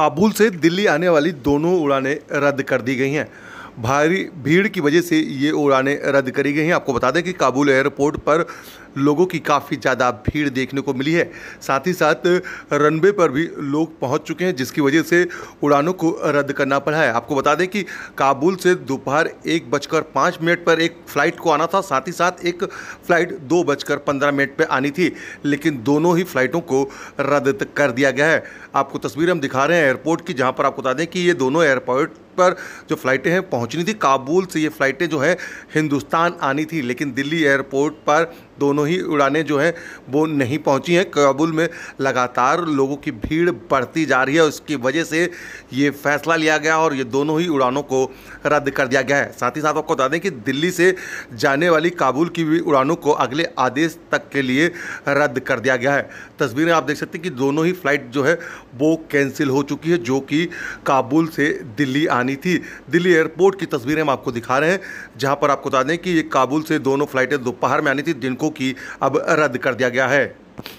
काबुल से दिल्ली आने वाली दोनों उड़ानें रद्द कर दी गई हैं भारी भीड़ की वजह से ये उड़ानें रद्द करी गई हैं आपको बता दें कि काबुल एयरपोर्ट पर लोगों की काफ़ी ज़्यादा भीड़ देखने को मिली है साथ ही साथ रनवे पर भी लोग पहुंच चुके हैं जिसकी वजह से उड़ानों को रद्द करना पड़ा है आपको बता दें कि काबुल से दोपहर एक बजकर पाँच मिनट पर एक फ़्लाइट को आना था साथ ही साथ एक फ़्लाइट दो बजकर पंद्रह मिनट पर आनी थी लेकिन दोनों ही फ़्लाइटों को रद्द कर दिया गया है आपको तस्वीर हम दिखा रहे हैं एयरपोर्ट की जहाँ पर आपको बता दें कि ये दोनों एयरपोर्ट पर जो फ़्लाइटें हैं पहुंचनी थी काबुल से ये फ़्लाइटें जो है हिंदुस्तान आनी थी लेकिन दिल्ली एयरपोर्ट पर दोनों ही उड़ानें जो हैं वो नहीं पहुंची हैं काबुल में लगातार लोगों की भीड़ बढ़ती जा रही है उसकी वजह से ये फैसला लिया गया और ये दोनों ही उड़ानों को रद्द कर दिया गया है साथ ही साथ आपको बता दें कि दिल्ली से जाने वाली काबुल की भी उड़ानों को अगले आदेश तक के लिए रद्द कर दिया गया है तस्वीरें आप देख सकते हैं कि दोनों ही फ्लाइट जो है वो कैंसिल हो चुकी है जो कि काबुल से दिल्ली आ कहानी थी दिल्ली एयरपोर्ट की तस्वीरें हम आपको दिखा रहे हैं जहां पर आपको बता दें कि ये काबुल से दोनों फ्लाइटें दोपहर में आनी थी जिनको कि अब रद्द कर दिया गया है